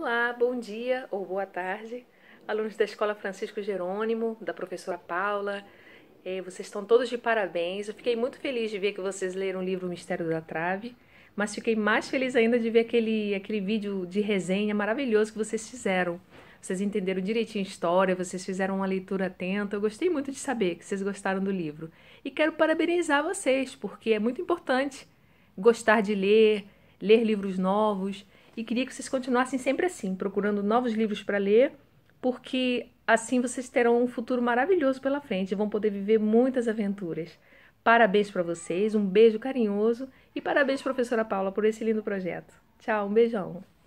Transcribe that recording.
Olá, bom dia ou boa tarde, alunos da Escola Francisco Jerônimo, da professora Paula. Eh, vocês estão todos de parabéns. Eu fiquei muito feliz de ver que vocês leram o livro O Mistério da Trave, mas fiquei mais feliz ainda de ver aquele, aquele vídeo de resenha maravilhoso que vocês fizeram. Vocês entenderam direitinho a história, vocês fizeram uma leitura atenta. Eu gostei muito de saber que vocês gostaram do livro. E quero parabenizar vocês, porque é muito importante gostar de ler, ler livros novos e queria que vocês continuassem sempre assim, procurando novos livros para ler, porque assim vocês terão um futuro maravilhoso pela frente e vão poder viver muitas aventuras. Parabéns para vocês, um beijo carinhoso e parabéns professora Paula por esse lindo projeto. Tchau, um beijão.